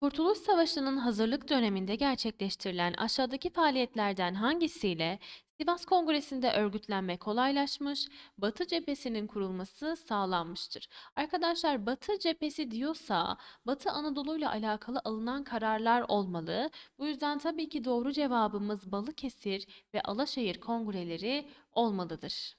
Kurtuluş Savaşı'nın hazırlık döneminde gerçekleştirilen aşağıdaki faaliyetlerden hangisiyle Sivas Kongresi'nde örgütlenme kolaylaşmış, Batı cephesinin kurulması sağlanmıştır. Arkadaşlar Batı cephesi diyorsa Batı Anadolu ile alakalı alınan kararlar olmalı. Bu yüzden tabii ki doğru cevabımız Balıkesir ve Alaşehir kongreleri olmalıdır.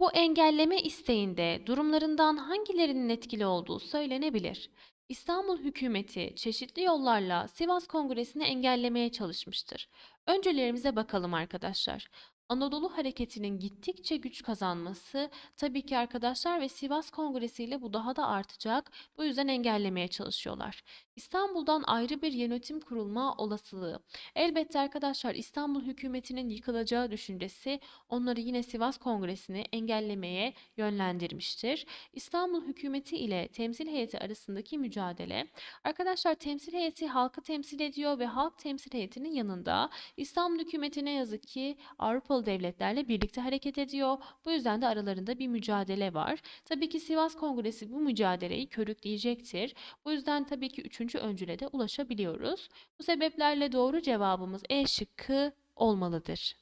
Bu engelleme isteğinde durumlarından hangilerinin etkili olduğu söylenebilir. İstanbul hükümeti çeşitli yollarla Sivas Kongresi'ni engellemeye çalışmıştır. Öncelerimize bakalım arkadaşlar. Anadolu hareketinin gittikçe güç kazanması tabii ki arkadaşlar ve Sivas Kongresi ile bu daha da artacak. Bu yüzden engellemeye çalışıyorlar. İstanbul'dan ayrı bir yönetim kurulma olasılığı. Elbette arkadaşlar İstanbul hükümetinin yıkılacağı düşüncesi onları yine Sivas Kongresi'ni engellemeye yönlendirmiştir. İstanbul hükümeti ile temsil heyeti arasındaki mücadele. Arkadaşlar temsil heyeti halkı temsil ediyor ve halk temsil heyetinin yanında İstanbul hükümetine ne yazık ki Avrupa Avrupalı devletlerle birlikte hareket ediyor. Bu yüzden de aralarında bir mücadele var. Tabii ki Sivas Kongresi bu mücadeleyi körükleyecektir. Bu yüzden tabii ki üçüncü öncüle de ulaşabiliyoruz. Bu sebeplerle doğru cevabımız E şıkkı olmalıdır.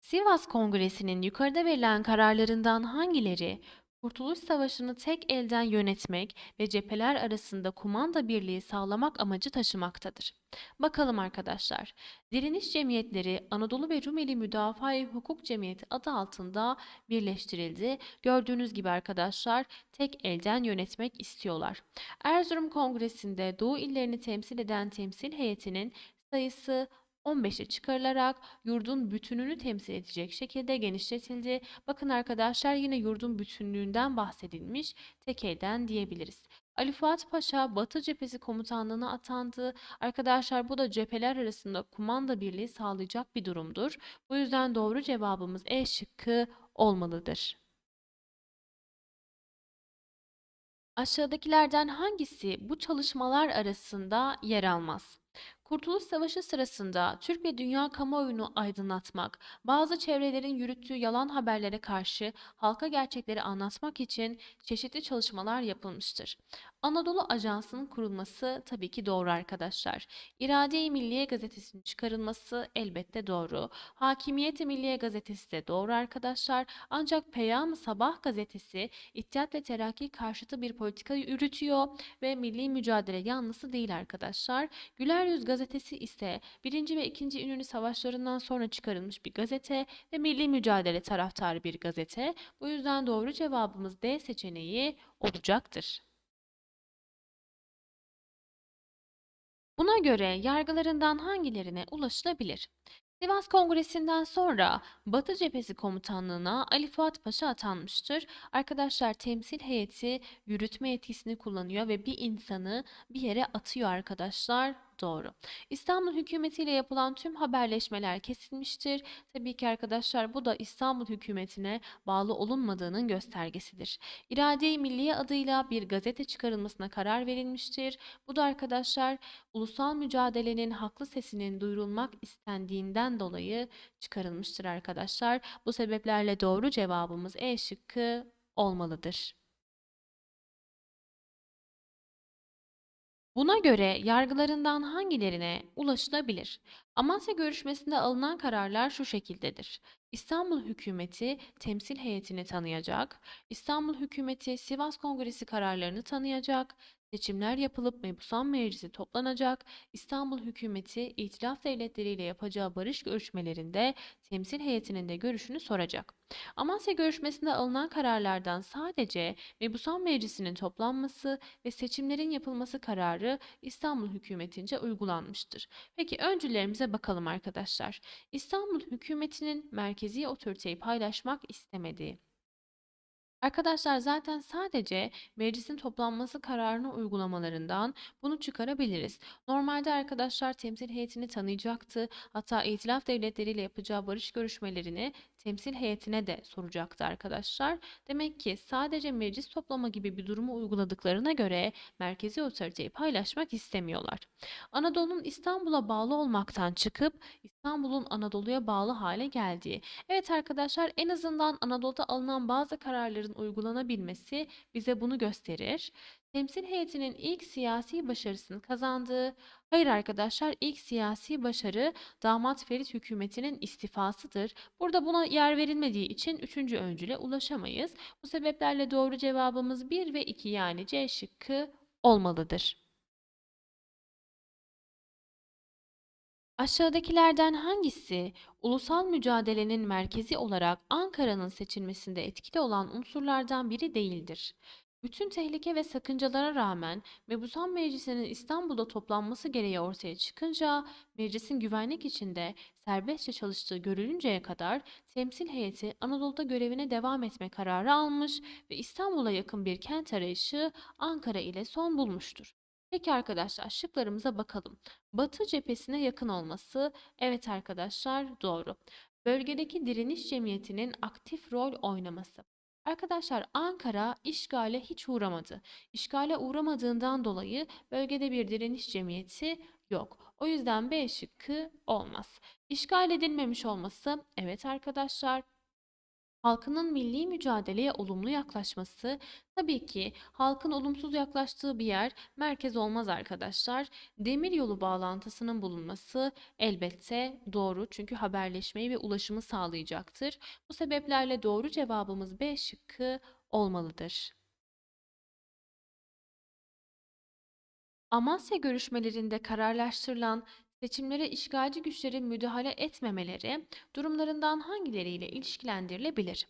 Sivas Kongresi'nin yukarıda verilen kararlarından hangileri Kurtuluş Savaşı'nı tek elden yönetmek ve cepheler arasında kumanda birliği sağlamak amacı taşımaktadır. Bakalım arkadaşlar. Direniş cemiyetleri Anadolu ve Rumeli Müdafaa-i Hukuk Cemiyeti adı altında birleştirildi. Gördüğünüz gibi arkadaşlar tek elden yönetmek istiyorlar. Erzurum Kongresi'nde Doğu illerini temsil eden temsil heyetinin sayısı 15'e çıkarılarak yurdun bütününü temsil edecek şekilde genişletildi. Bakın arkadaşlar yine yurdun bütünlüğünden bahsedilmiş tek diyebiliriz. Ali Fuat Paşa Batı Cephesi Komutanlığı'na atandı. Arkadaşlar bu da cepheler arasında kumanda birliği sağlayacak bir durumdur. Bu yüzden doğru cevabımız E şıkkı olmalıdır. Aşağıdakilerden hangisi bu çalışmalar arasında yer almaz? Kurtuluş Savaşı sırasında Türk ve dünya kamuoyunu aydınlatmak, bazı çevrelerin yürüttüğü yalan haberlere karşı halka gerçekleri anlatmak için çeşitli çalışmalar yapılmıştır. Anadolu Ajansı'nın kurulması tabii ki doğru arkadaşlar. İrade-i Milliye Gazetesi'nin çıkarılması elbette doğru. Hakimiyet-i Milliye Gazetesi de doğru arkadaşlar. Ancak Peyam Sabah Gazetesi İttihat ve Terakki karşıtı bir politika yürütüyor ve milli mücadele yanlısı değil arkadaşlar. Güler Yüz Gazetesi ise 1. ve 2. İnönü Savaşları'ndan sonra çıkarılmış bir gazete ve milli mücadele taraftarı bir gazete. Bu yüzden doğru cevabımız D seçeneği olacaktır. Buna göre yargılarından hangilerine ulaşılabilir? Sivas Kongresi'nden sonra Batı Cephesi Komutanlığı'na Ali Fuat Paşa atanmıştır. Arkadaşlar temsil heyeti yürütme yetkisini kullanıyor ve bir insanı bir yere atıyor arkadaşlar doğru. İstanbul hükümetiyle yapılan tüm haberleşmeler kesilmiştir. Tabii ki arkadaşlar bu da İstanbul hükümetine bağlı olunmadığının göstergesidir. İrade-i Milliye adıyla bir gazete çıkarılmasına karar verilmiştir. Bu da arkadaşlar ulusal mücadelenin haklı sesinin duyurulmak istendiğinden dolayı çıkarılmıştır arkadaşlar. Bu sebeplerle doğru cevabımız E şıkkı olmalıdır. Buna göre yargılarından hangilerine ulaşılabilir? Amasya görüşmesinde alınan kararlar şu şekildedir. İstanbul hükümeti temsil heyetini tanıyacak, İstanbul hükümeti Sivas Kongresi kararlarını tanıyacak, Seçimler yapılıp Mebusan Meclisi toplanacak, İstanbul hükümeti itilaf devletleriyle yapacağı barış görüşmelerinde temsil heyetinin de görüşünü soracak. Amasya görüşmesinde alınan kararlardan sadece Mebusan Meclisi'nin toplanması ve seçimlerin yapılması kararı İstanbul hükümetince uygulanmıştır. Peki öncülerimize bakalım arkadaşlar. İstanbul hükümetinin merkezi otoriteyi paylaşmak istemediği Arkadaşlar zaten sadece meclisin toplanması kararını uygulamalarından bunu çıkarabiliriz. Normalde arkadaşlar temsil heyetini tanıyacaktı. Hatta itilaf devletleriyle yapacağı barış görüşmelerini temsil heyetine de soracaktı arkadaşlar. Demek ki sadece meclis toplama gibi bir durumu uyguladıklarına göre merkezi otoriteyi paylaşmak istemiyorlar. Anadolu'nun İstanbul'a bağlı olmaktan çıkıp İstanbul'un Anadolu'ya bağlı hale geldiği. Evet arkadaşlar en azından Anadolu'da alınan bazı kararların uygulanabilmesi bize bunu gösterir temsil heyetinin ilk siyasi başarısını kazandığı, hayır arkadaşlar ilk siyasi başarı damat Ferit hükümetinin istifasıdır. Burada buna yer verilmediği için 3. öncüle ulaşamayız. Bu sebeplerle doğru cevabımız 1 ve 2 yani C şıkkı olmalıdır. Aşağıdakilerden hangisi ulusal mücadelenin merkezi olarak Ankara'nın seçilmesinde etkili olan unsurlardan biri değildir? Bütün tehlike ve sakıncalara rağmen Mebusan Meclisi'nin İstanbul'da toplanması gereği ortaya çıkınca meclisin güvenlik içinde serbestçe çalıştığı görülünceye kadar temsil heyeti Anadolu'da görevine devam etme kararı almış ve İstanbul'a yakın bir kent arayışı Ankara ile son bulmuştur. Peki arkadaşlar şıklarımıza bakalım. Batı cephesine yakın olması evet arkadaşlar doğru. Bölgedeki direniş cemiyetinin aktif rol oynaması. Arkadaşlar Ankara işgale hiç uğramadı. İşgale uğramadığından dolayı bölgede bir direniş cemiyeti yok. O yüzden B şıkkı olmaz. İşgal edilmemiş olması evet arkadaşlar halkının milli mücadeleye olumlu yaklaşması tabii ki halkın olumsuz yaklaştığı bir yer merkez olmaz arkadaşlar. Demiryolu bağlantısının bulunması elbette doğru çünkü haberleşmeyi ve ulaşımı sağlayacaktır. Bu sebeplerle doğru cevabımız B şıkkı olmalıdır. Amasya görüşmelerinde kararlaştırılan seçimlere işgalci güçlerin müdahale etmemeleri durumlarından hangileriyle ilişkilendirilebilir?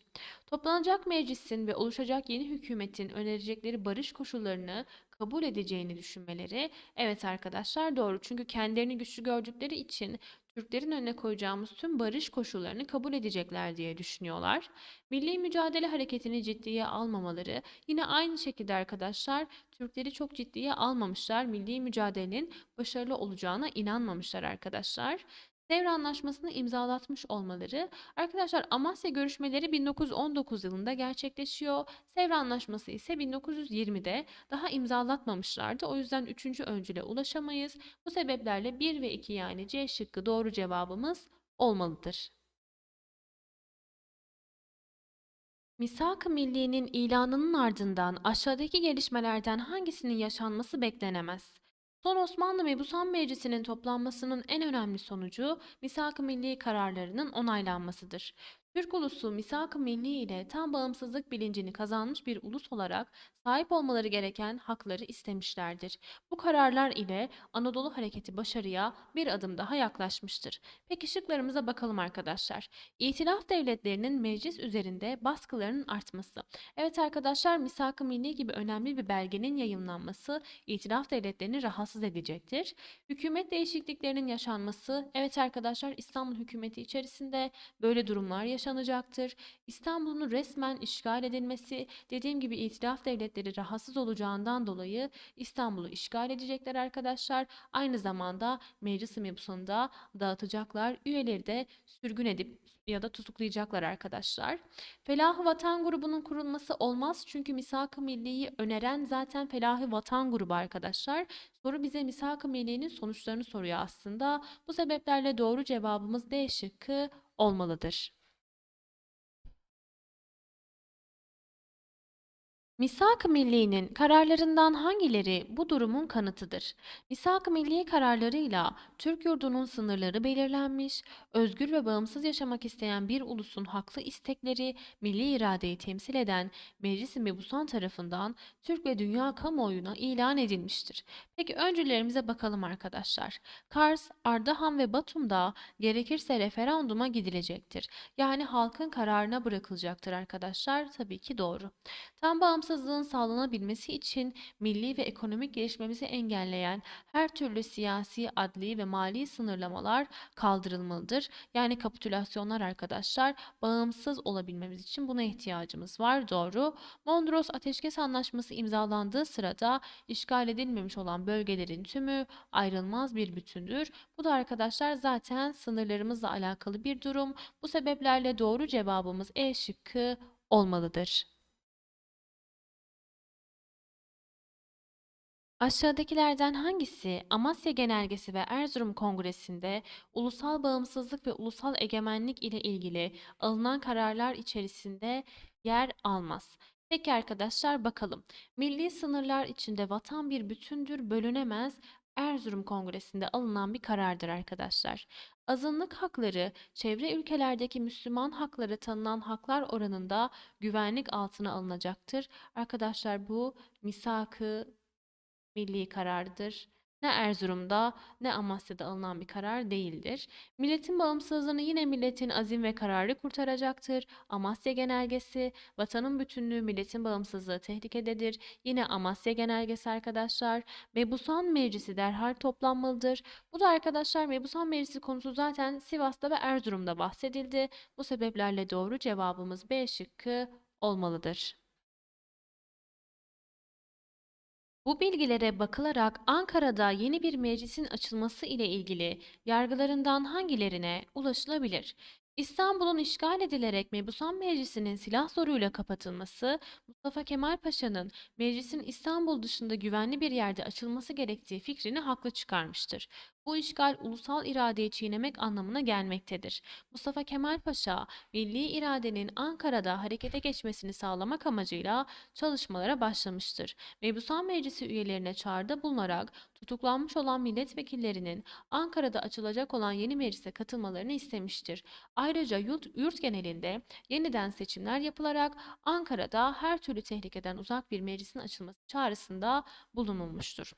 Toplanacak meclisin ve oluşacak yeni hükümetin önerecekleri barış koşullarını kabul edeceğini düşünmeleri. Evet arkadaşlar doğru çünkü kendilerini güçlü gördükleri için Türklerin önüne koyacağımız tüm barış koşullarını kabul edecekler diye düşünüyorlar. Milli mücadele hareketini ciddiye almamaları yine aynı şekilde arkadaşlar Türkleri çok ciddiye almamışlar. Milli mücadelenin başarılı olacağına inanmamışlar arkadaşlar. Sevr Anlaşması'nı imzalatmış olmaları. Arkadaşlar Amasya görüşmeleri 1919 yılında gerçekleşiyor. Sevr Anlaşması ise 1920'de daha imzalatmamışlardı. O yüzden 3. öncüle ulaşamayız. Bu sebeplerle 1 ve 2 yani C şıkkı doğru cevabımız olmalıdır. Misak-ı Milliye'nin ilanının ardından aşağıdaki gelişmelerden hangisinin yaşanması beklenemez? Son Osmanlı Mebusan Meclisi'nin toplanmasının en önemli sonucu Misak-ı Milli kararlarının onaylanmasıdır. Türk ulusu misak-ı milli ile tam bağımsızlık bilincini kazanmış bir ulus olarak sahip olmaları gereken hakları istemişlerdir. Bu kararlar ile Anadolu Hareketi başarıya bir adım daha yaklaşmıştır. Peki şıklarımıza bakalım arkadaşlar. İtilaf devletlerinin meclis üzerinde baskılarının artması. Evet arkadaşlar misak-ı milli gibi önemli bir belgenin yayınlanması itilaf devletlerini rahatsız edecektir. Hükümet değişikliklerinin yaşanması. Evet arkadaşlar İstanbul hükümeti içerisinde böyle durumlar yaşanmıştır yaşanacaktır. İstanbul'un resmen işgal edilmesi dediğim gibi itiraf devletleri rahatsız olacağından dolayı İstanbul'u işgal edecekler arkadaşlar. Aynı zamanda meclis mebusunda dağıtacaklar. Üyeleri de sürgün edip ya da tutuklayacaklar arkadaşlar. Felahı Vatan grubunun kurulması olmaz çünkü misak-ı milliyi öneren zaten Felahı Vatan grubu arkadaşlar. Soru bize misak-ı millinin sonuçlarını soruyor aslında. Bu sebeplerle doğru cevabımız D şıkkı olmalıdır. Misak-ı Milli'nin kararlarından hangileri bu durumun kanıtıdır? Misak-ı Milli kararlarıyla Türk yurdunun sınırları belirlenmiş, özgür ve bağımsız yaşamak isteyen bir ulusun haklı istekleri, milli iradeyi temsil eden Meclis-i Mebusan tarafından Türk ve dünya kamuoyuna ilan edilmiştir. Peki öncülerimize bakalım arkadaşlar. Kars, Ardahan ve Batum'da gerekirse referanduma gidilecektir. Yani halkın kararına bırakılacaktır arkadaşlar. Tabii ki doğru. Tam bağımsız Bağımsızlığın sağlanabilmesi için milli ve ekonomik gelişmemizi engelleyen her türlü siyasi, adli ve mali sınırlamalar kaldırılmalıdır. Yani kapitülasyonlar arkadaşlar bağımsız olabilmemiz için buna ihtiyacımız var. Doğru. Mondros Ateşkes Anlaşması imzalandığı sırada işgal edilmemiş olan bölgelerin tümü ayrılmaz bir bütündür. Bu da arkadaşlar zaten sınırlarımızla alakalı bir durum. Bu sebeplerle doğru cevabımız E şıkkı olmalıdır. Aşağıdakilerden hangisi Amasya Genelgesi ve Erzurum Kongresi'nde ulusal bağımsızlık ve ulusal egemenlik ile ilgili alınan kararlar içerisinde yer almaz? Peki arkadaşlar bakalım. Milli sınırlar içinde vatan bir bütündür, bölünemez. Erzurum Kongresi'nde alınan bir karardır arkadaşlar. Azınlık hakları, çevre ülkelerdeki Müslüman hakları tanınan haklar oranında güvenlik altına alınacaktır. Arkadaşlar bu misakı milli karardır. Ne Erzurum'da ne Amasya'da alınan bir karar değildir. Milletin bağımsızlığını yine milletin azim ve kararı kurtaracaktır. Amasya Genelgesi, vatanın bütünlüğü milletin bağımsızlığı tehlikededir. Yine Amasya Genelgesi arkadaşlar. Mebusan Meclisi derhal toplanmalıdır. Bu da arkadaşlar Mebusan Meclisi konusu zaten Sivas'ta ve Erzurum'da bahsedildi. Bu sebeplerle doğru cevabımız B şıkkı olmalıdır. Bu bilgilere bakılarak Ankara'da yeni bir meclisin açılması ile ilgili yargılarından hangilerine ulaşılabilir? İstanbul'un işgal edilerek Mebusan Meclisi'nin silah zoruyla kapatılması, Mustafa Kemal Paşa'nın meclisin İstanbul dışında güvenli bir yerde açılması gerektiği fikrini haklı çıkarmıştır. Bu işgal ulusal iradeyi çiğnemek anlamına gelmektedir. Mustafa Kemal Paşa, milli iradenin Ankara'da harekete geçmesini sağlamak amacıyla çalışmalara başlamıştır. Mebusan Meclisi üyelerine çağrıda bulunarak tutuklanmış olan milletvekillerinin Ankara'da açılacak olan yeni meclise katılmalarını istemiştir. Ayrıca yurt, yurt genelinde yeniden seçimler yapılarak Ankara'da her türlü tehlikeden uzak bir meclisin açılması çağrısında bulunulmuştur.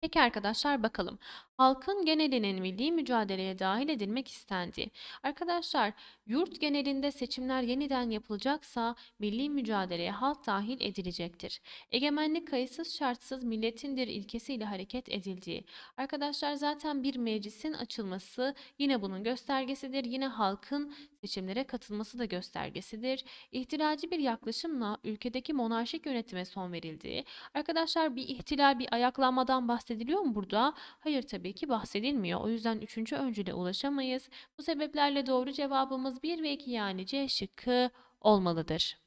Peki arkadaşlar bakalım halkın genelinin milli mücadeleye dahil edilmek istendi. Arkadaşlar yurt genelinde seçimler yeniden yapılacaksa milli mücadeleye halk dahil edilecektir. Egemenlik kayıtsız şartsız milletindir ilkesiyle hareket edildiği. Arkadaşlar zaten bir meclisin açılması yine bunun göstergesidir. Yine halkın seçimlere katılması da göstergesidir. İhtilacı bir yaklaşımla ülkedeki monarşik yönetime son verildi. Arkadaşlar bir ihtilal bir ayaklanmadan bahsediliyor mu burada? Hayır tabii tabii ki bahsedilmiyor. O yüzden üçüncü öncüle ulaşamayız. Bu sebeplerle doğru cevabımız 1 ve 2 yani C şıkkı olmalıdır.